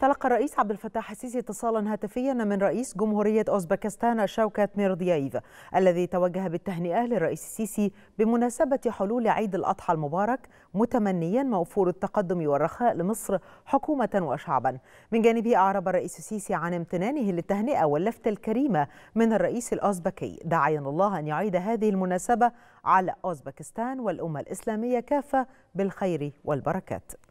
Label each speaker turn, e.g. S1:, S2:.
S1: تلقى الرئيس عبد الفتاح السيسي اتصالا هاتفيا من رئيس جمهورية أوزبكستان شوكات ميرديايف الذي توجه بالتهنئة للرئيس السيسي بمناسبة حلول عيد الأضحى المبارك متمنيا موفور التقدم والرخاء لمصر حكومة وشعبا من جانبه أعرب الرئيس السيسي عن امتنانه للتهنئة واللفتة الكريمة من الرئيس الأوزبكي داعيا الله أن يعيد هذه المناسبة على أوزبكستان والأمة الإسلامية كافة بالخير والبركات